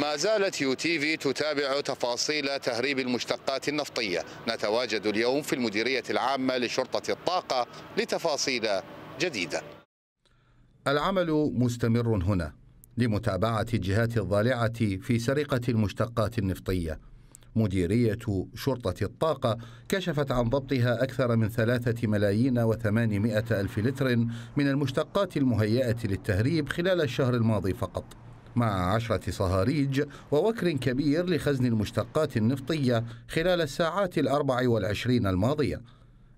ما زالت يو تي في تتابع تفاصيل تهريب المشتقات النفطية نتواجد اليوم في المديرية العامة لشرطة الطاقة لتفاصيل جديدة العمل مستمر هنا لمتابعة الجهات الضالعة في سرقة المشتقات النفطية مديرية شرطة الطاقة كشفت عن ضبطها أكثر من ثلاثة ملايين وثمانمائة ألف لتر من المشتقات المهيئة للتهريب خلال الشهر الماضي فقط مع عشرة صهاريج ووكر كبير لخزن المشتقات النفطية خلال الساعات الأربع والعشرين الماضية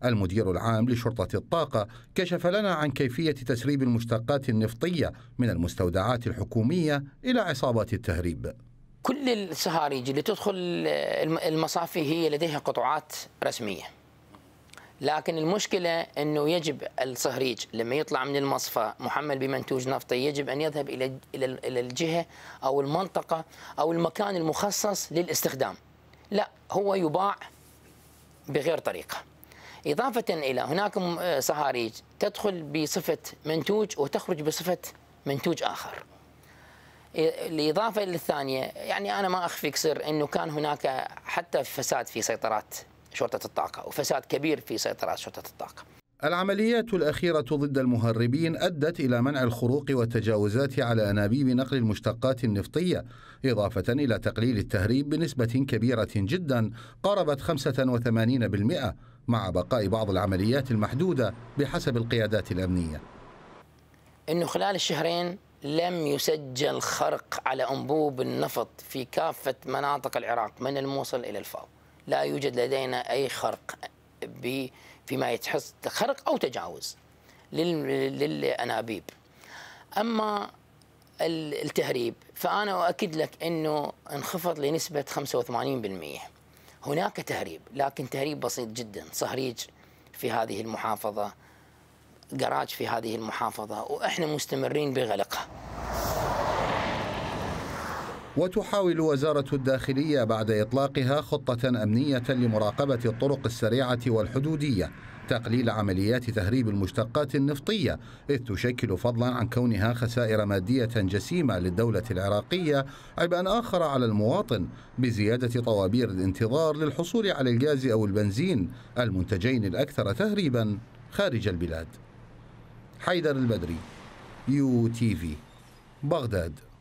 المدير العام لشرطة الطاقة كشف لنا عن كيفية تسريب المشتقات النفطية من المستودعات الحكومية إلى عصابات التهريب كل الصهاريج اللي تدخل المصافي هي لديها قطعات رسميه لكن المشكله انه يجب الصهريج لما يطلع من المصفى محمل بمنتوج نفطي يجب ان يذهب الى الى الجهه او المنطقه او المكان المخصص للاستخدام. لا هو يباع بغير طريقه. اضافه الى هناك آه، صهاريج تدخل بصفه منتوج وتخرج بصفه منتوج اخر. الاضافه للثانيه يعني انا ما اخفيك سر انه كان هناك حتى فساد في سيطرات شرطة الطاقة وفساد كبير في سيطرة شرطة الطاقة العمليات الأخيرة ضد المهربين أدت إلى منع الخروق والتجاوزات على أنابيب نقل المشتقات النفطية إضافة إلى تقليل التهريب بنسبة كبيرة جدا قاربت 85% مع بقاء بعض العمليات المحدودة بحسب القيادات الأمنية أنه خلال الشهرين لم يسجل خرق على أنبوب النفط في كافة مناطق العراق من الموصل إلى الفاو لا يوجد لدينا أي خرق فيما يتحس خرق أو تجاوز للأنابيب أما التهريب فأنا أؤكد لك أنه انخفض لنسبة 85% هناك تهريب لكن تهريب بسيط جدا صهريج في هذه المحافظة جراج في هذه المحافظة وإحنا مستمرين بغلقها وتحاول وزارة الداخلية بعد إطلاقها خطة أمنية لمراقبة الطرق السريعة والحدودية تقليل عمليات تهريب المشتقات النفطية إذ تشكل فضلا عن كونها خسائر مادية جسيمة للدولة العراقية عبئا آخر على المواطن بزيادة طوابير الانتظار للحصول على الغاز أو البنزين المنتجين الأكثر تهريبا خارج البلاد حيدر البدري يو تي في بغداد